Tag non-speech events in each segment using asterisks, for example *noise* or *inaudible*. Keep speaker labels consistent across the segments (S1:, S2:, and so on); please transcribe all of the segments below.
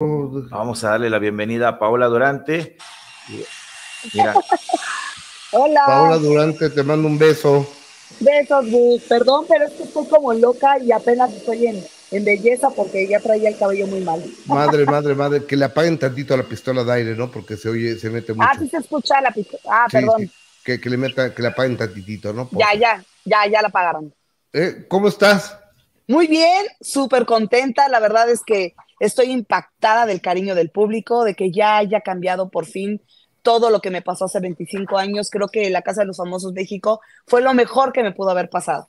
S1: Vamos a darle la bienvenida a Paola Durante. Mira.
S2: Hola. Paola
S1: Durante, te mando un beso.
S2: Besos, Perdón, pero es que estoy como loca y apenas estoy en, belleza porque ya traía el cabello muy mal. Madre, *laughs*
S1: madre, madre, que le apaguen tantito a la pistola de aire, ¿no? Porque se oye, se mete ah, mucho. Ah,
S2: sí se escucha la pistola. Ah, perdón.
S1: Que, le meta, que le apaguen tantitito, ¿no? Ya,
S2: ya, ya, ya la apagaron. Eh, ¿Cómo estás? Muy bien, súper contenta. La verdad es que Estoy impactada del cariño del público, de que ya haya cambiado por fin todo lo que me pasó hace 25 años. Creo que la Casa de los Famosos México fue lo mejor que me pudo haber pasado.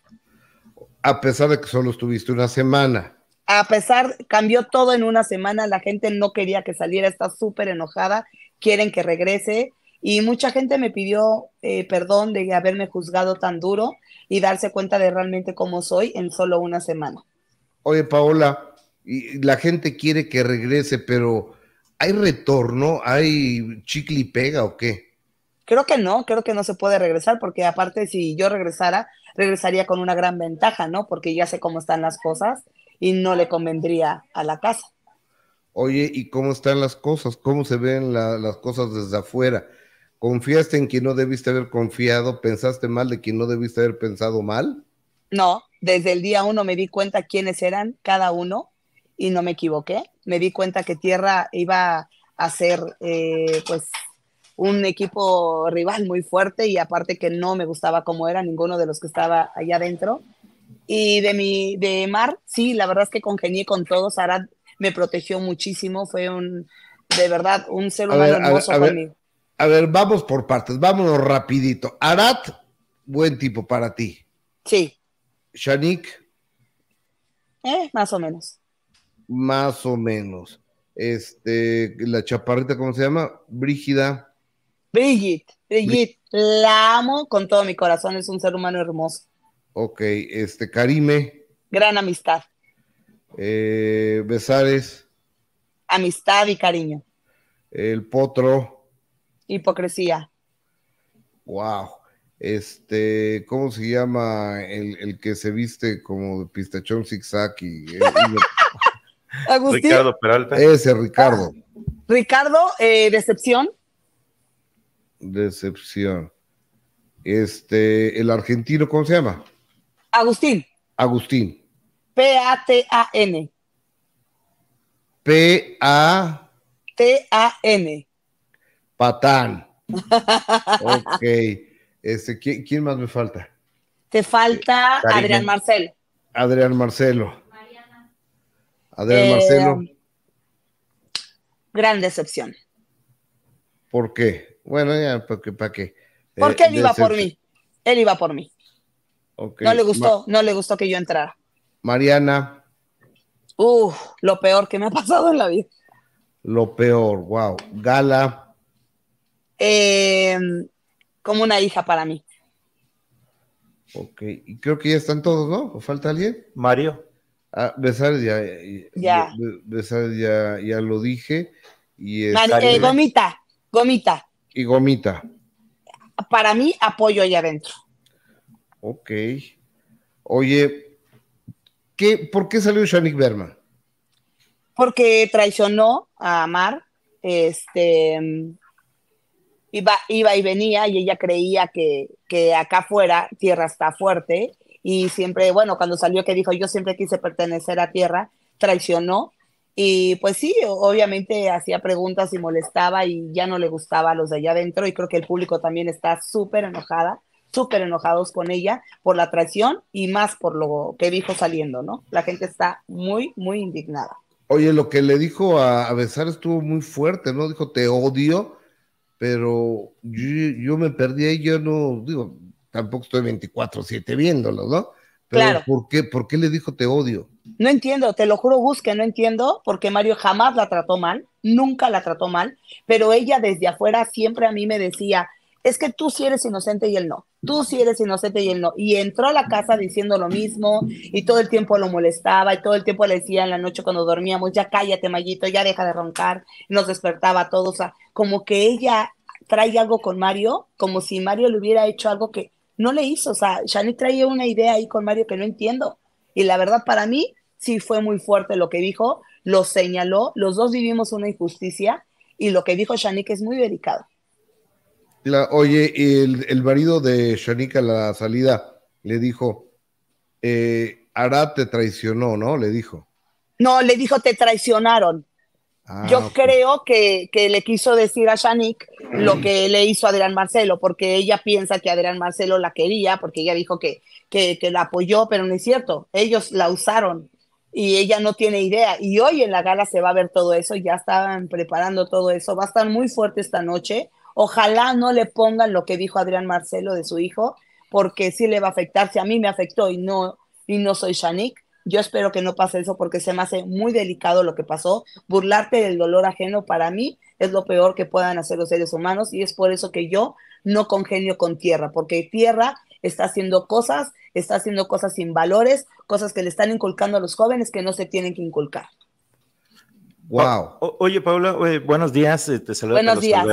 S1: A pesar de que solo estuviste una semana.
S2: A pesar, cambió todo en una semana. La gente no quería que saliera, está súper enojada. Quieren que regrese. Y mucha gente me pidió eh, perdón de haberme juzgado tan duro y darse cuenta de realmente cómo soy en solo una semana.
S1: Oye, Paola, y la gente quiere que regrese, pero ¿hay retorno? ¿Hay chicle y pega o qué? Creo que
S2: no, creo que no se puede regresar, porque aparte si yo regresara, regresaría con una gran ventaja, ¿no? Porque ya sé cómo están las cosas y no le convendría a la casa.
S1: Oye, ¿y cómo están las cosas? ¿Cómo se ven las cosas desde afuera? ¿Confiaste en quien no debiste haber confiado? ¿Pensaste mal de quien no debiste haber pensado mal?
S2: No, desde el día uno me di cuenta quiénes eran cada uno y no me equivoqué. Me di cuenta que Tierra iba a ser eh, pues un equipo rival muy fuerte y aparte que no me gustaba cómo era ninguno de los que estaba allá adentro. Y de mi de Mar, sí, la verdad es que congenié con todos. Arad me protegió muchísimo, fue un de verdad un ser a ver, a ver,
S1: A ver, vamos por partes, vámonos rapidito. Arad, buen tipo para ti. Sí. Shanik.
S2: Eh, más o menos.
S1: Más o menos. Este, la chaparrita, ¿cómo se llama? Brígida. Brigit
S2: Brigitte, la amo con todo mi corazón, es un ser humano hermoso.
S1: Ok, este, Karime.
S2: Gran amistad.
S1: Eh, Besares.
S2: Amistad y cariño.
S1: El potro.
S2: Hipocresía.
S1: Wow. Este, ¿cómo se llama el, que se viste como pistachón zigzag y, y,
S2: Agustín. Ricardo Ese,
S1: Ricardo. Ah,
S2: Ricardo, eh, decepción.
S1: Decepción. Este, el argentino, ¿cómo se llama? Agustín. Agustín.
S2: P-A-T-A-N. P-A-T-A-N.
S1: Patán. ok. Este, ¿quién, más me falta?
S2: Te falta Adrián Marcelo.
S1: Adrián Marcelo. Adrián eh, Marcelo.
S2: Gran decepción.
S1: ¿Por qué? Bueno, ya, ¿para qué? Eh, Porque él iba por mí.
S2: Él iba por mí.
S1: No le gustó,
S2: no le gustó que yo entrara.
S1: Mariana.
S2: Uf, lo peor que me ha pasado en la vida.
S1: Lo peor, wow. Gala.
S2: Eh, como una hija para mí.
S1: Ok, y creo que ya están todos, ¿no? ¿O falta alguien? Mario. Ah, besar eh, ya, ya, lo dije. Y eh,
S2: gomita, gomita.
S1: Y gomita.
S2: Para mí, apoyo allá adentro.
S1: Ok. Oye, ¿qué, ¿por qué salió Shanik Berman?
S2: Porque traicionó a Amar, este iba, iba y venía, y ella creía que, que acá afuera tierra está fuerte, y siempre, bueno, cuando salió que dijo, yo siempre quise pertenecer a tierra, traicionó y pues sí, obviamente hacía preguntas y molestaba y ya no le gustaba a los de allá adentro y creo que el público también está súper enojada, súper enojados con ella por la traición y más por lo que dijo saliendo, ¿no? La gente está muy, muy indignada.
S1: Oye, lo que le dijo a, Besar estuvo muy fuerte, ¿no? Dijo, te odio, pero yo, yo me perdí ahí, yo no, digo, tampoco estoy 24-7 viéndolo, ¿no? Pero ¿por qué, ¿por qué le dijo te odio?
S2: No entiendo, te lo juro, busca, no entiendo, porque Mario jamás la trató mal, nunca la trató mal, pero ella desde afuera siempre a mí me decía, es que tú sí eres inocente y él no, tú sí eres inocente y él no. Y entró a la casa diciendo lo mismo y todo el tiempo lo molestaba y todo el tiempo le decía en la noche cuando dormíamos, ya cállate, Mayito, ya deja de roncar, nos despertaba a todos, o sea, como que ella trae algo con Mario, como si Mario le hubiera hecho algo que no le hizo. O sea, Shani traía una idea ahí con Mario que no entiendo. Y la verdad, para mí, sí fue muy fuerte lo que dijo, lo señaló. Los dos vivimos una injusticia y lo que dijo Shanique es muy delicado.
S1: La, oye, el, el, marido de Shanika a la salida le dijo, eh, te traicionó, ¿no? Le dijo.
S2: No, le dijo, te traicionaron. Yo ah, creo que, le quiso decir a Shanik lo que le hizo a Adrián Marcelo, porque ella piensa que Adrián Marcelo la quería, porque ella dijo que, que, la apoyó, pero no es cierto, ellos la usaron y ella no tiene idea. Y hoy en la gala se va a ver todo eso, ya estaban preparando todo eso, va a estar muy fuerte esta noche. Ojalá no le pongan lo que dijo Adrián Marcelo de su hijo, porque sí le va a afectar, si a mí me afectó y no, y no soy Shanik, yo espero que no pase eso porque se me hace muy delicado lo que pasó. Burlarte del dolor ajeno para mí es lo peor que puedan hacer los seres humanos y es por eso que yo no congenio con tierra, porque tierra está haciendo cosas, está haciendo cosas sin valores, cosas que le están inculcando a los jóvenes que no se tienen que inculcar.
S1: Wow. oye, Paula, eh, buenos días, eh, te saluda buenos días.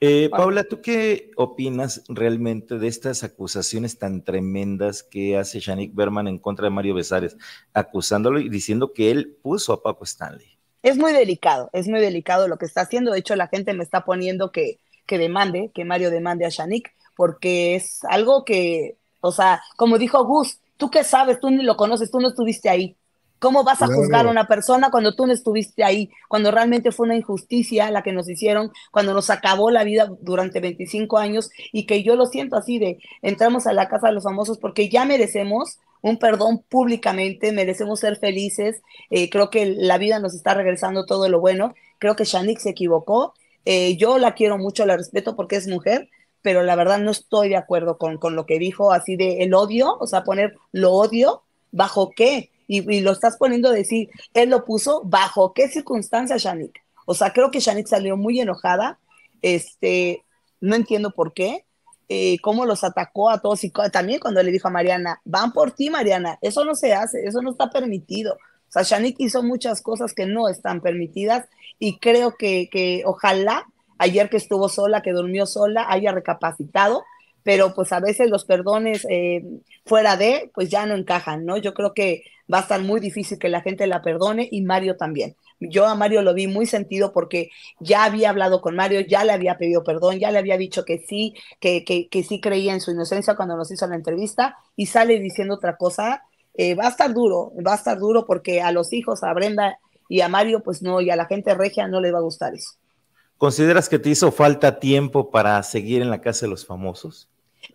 S1: Eh, Paula, ¿tú qué opinas realmente de estas acusaciones tan tremendas que hace Shanik Berman en contra de Mario Besares, acusándolo y diciendo que él puso a Paco Stanley?
S2: Es muy delicado, es muy delicado lo que está haciendo. De hecho, la gente me está poniendo que, que demande, que Mario demande a Shanik, porque es algo que, o sea, como dijo Gus, tú qué sabes, tú ni lo conoces, tú no estuviste ahí. ¿Cómo vas a juzgar a una persona cuando tú no estuviste ahí? Cuando realmente fue una injusticia la que nos hicieron, cuando nos acabó la vida durante 25 años y que yo lo siento así de entramos a la casa de los famosos porque ya merecemos un perdón públicamente, merecemos ser felices, eh, creo que la vida nos está regresando todo lo bueno, creo que Shanik se equivocó, eh, yo la quiero mucho, la respeto porque es mujer, pero la verdad no estoy de acuerdo con, con lo que dijo así de el odio, o sea, poner lo odio bajo qué, y, lo estás poniendo a decir, él lo puso bajo qué circunstancias, Shanik. O sea, creo que Shanik salió muy enojada, este, no entiendo por qué, eh, cómo los atacó a todos y también cuando le dijo a Mariana, van por ti, Mariana, eso no se hace, eso no está permitido. O sea, Shanik hizo muchas cosas que no están permitidas y creo que, que ojalá ayer que estuvo sola, que durmió sola, haya recapacitado pero pues a veces los perdones eh, fuera de, pues ya no encajan, ¿no? Yo creo que va a estar muy difícil que la gente la perdone y Mario también. Yo a Mario lo vi muy sentido porque ya había hablado con Mario, ya le había pedido perdón, ya le había dicho que sí, que, sí creía en su inocencia cuando nos hizo la entrevista y sale diciendo otra cosa. Eh, va a estar duro, va a estar duro porque a los hijos, a Brenda y a Mario, pues no, y a la gente regia no les va a gustar eso.
S1: ¿Consideras que te hizo falta tiempo para seguir en la casa de los famosos?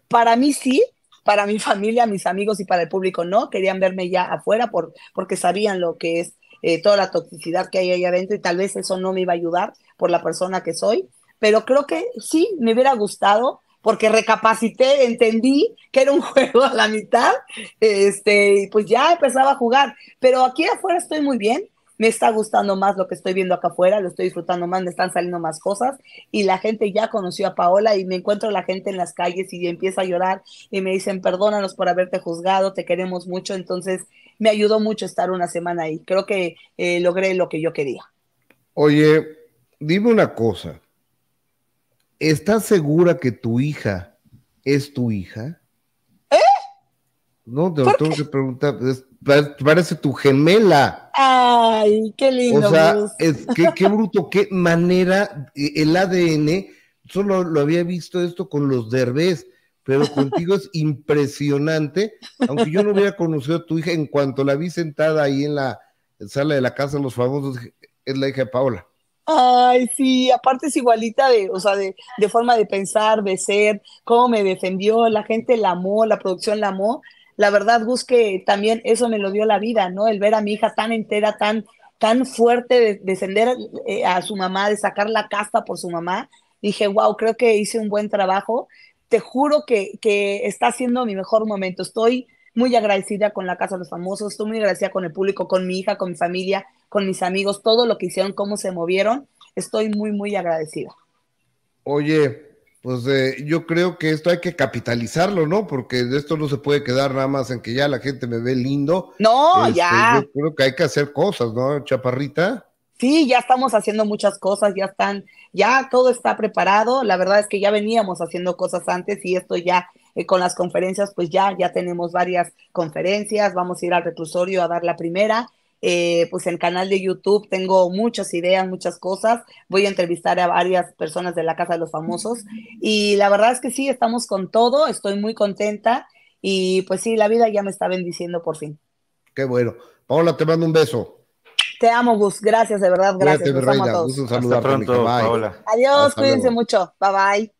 S2: Para mí sí, para mi familia, mis amigos y para el público no, querían verme ya afuera porque sabían lo que es eh, toda la toxicidad que hay ahí adentro y tal vez eso no me iba a ayudar por la persona que soy, pero creo que sí, me hubiera gustado porque recapacité, entendí que era un *laughs* juego a la mitad, este, pues ya empezaba a jugar, pero aquí afuera estoy muy bien, me está gustando más lo que estoy viendo acá afuera, lo estoy disfrutando más, me están saliendo más cosas y la gente ya conoció a Paola y me encuentro la gente en las calles y empieza a llorar y me dicen, perdónanos por haberte juzgado, te queremos mucho, entonces me ayudó mucho estar una semana ahí, creo que eh, logré lo que yo quería.
S1: Oye, dime una cosa, ¿estás segura que tu hija es tu hija? ¿Eh? No, te lo tengo que preguntar, parece tu gemela.
S2: Ay, qué lindo. O sea,
S1: es, qué, *laughs* bruto, qué manera, e-, el ADN, solo lo había visto esto con los derbés, pero *laughs* contigo es impresionante, aunque yo no hubiera conocido a tu hija, en cuanto la vi sentada ahí en la sala de la casa de los famosos, es la hija de Paola.
S2: Ay, sí, aparte es igualita de, o sea, de, de forma de pensar, de ser, cómo me defendió, la gente la amó, la producción la amó, la verdad, busque que también eso me lo dio la vida, ¿no? El ver a mi hija tan entera, tan, tan fuerte, de descender eh, a su mamá, de sacar la casta por su mamá. Dije, wow, creo que hice un buen trabajo. Te juro que, que está siendo mi mejor momento. Estoy muy agradecida con la Casa de los Famosos, estoy muy agradecida con el público, con mi hija, con mi familia, con mis amigos, todo lo que hicieron, cómo se movieron. Estoy muy, muy agradecida.
S1: Oye, pues eh, yo creo que esto hay que capitalizarlo, ¿no? Porque de esto no se puede quedar nada más en que ya la gente me ve lindo. No, este, ya. Yo creo que hay que hacer cosas, ¿no, chaparrita?
S2: Sí, ya estamos haciendo muchas cosas, ya están, ya todo está preparado. La verdad es que ya veníamos haciendo cosas antes y esto ya eh, con las conferencias, pues ya, ya tenemos varias conferencias. Vamos a ir al reclusorio a dar la primera eh, pues el canal de YouTube tengo muchas ideas, muchas cosas. Voy a entrevistar a varias personas de la Casa de los Famosos y la verdad es que sí, estamos con todo, estoy muy contenta y pues sí, la vida ya me está bendiciendo por fin.
S1: Qué bueno. Paola, te mando un beso.
S2: Te amo, Gus. Gracias, de verdad. Gracias. Nos a todos. Hasta pronto,
S1: Adiós,
S2: cuídense mucho. Bye bye.